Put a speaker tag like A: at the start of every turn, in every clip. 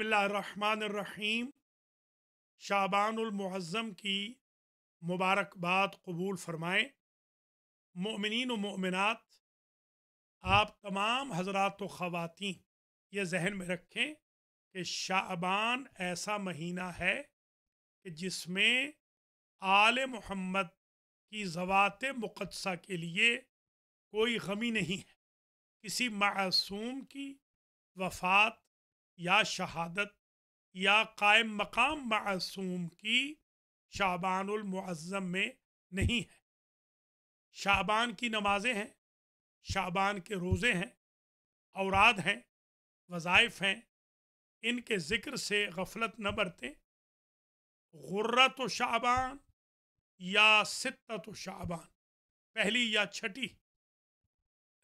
A: الرحمن الرحیم شعبان المعظم کی مبارکباد قبول فرمائیں و مومنات آپ تمام حضرات و خواتین یہ ذہن میں رکھیں کہ شعبان ایسا مہینہ ہے کہ جس میں آل محمد کی ذوات مقدسہ کے لیے کوئی غمی نہیں ہے کسی معصوم کی وفات یا شہادت یا قائم مقام معصوم کی شعبان المعظم میں نہیں ہے شعبان کی نمازیں ہیں شعبان کے روزے ہیں اوراد ہیں وظائف ہیں ان کے ذکر سے غفلت نہ برتیں غرت و شعبان یا ستت و شعبان پہلی یا چھٹی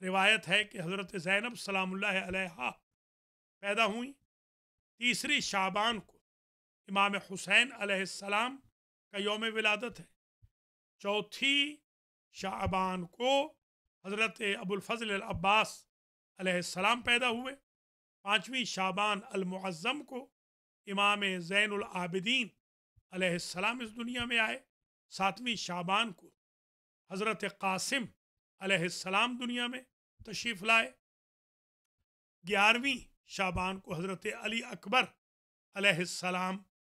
A: روایت ہے کہ حضرت زینب سلام اللہ علیہ پیدا ہوئیں تیسری شعبان کو امام حسین علیہ السلام کا یوم ولادت ہے چوتھی شعبان کو حضرت ابو الفضل العباس علیہ السلام پیدا ہوئے پانچویں شعبان المعظم کو امام زین العابدین علیہ السلام اس دنیا میں آئے ساتویں شعبان کو حضرت قاسم علیہ السلام دنیا میں تشریف لائے گیارہویں شابان کو حضرت علی اکبر علیہ السلام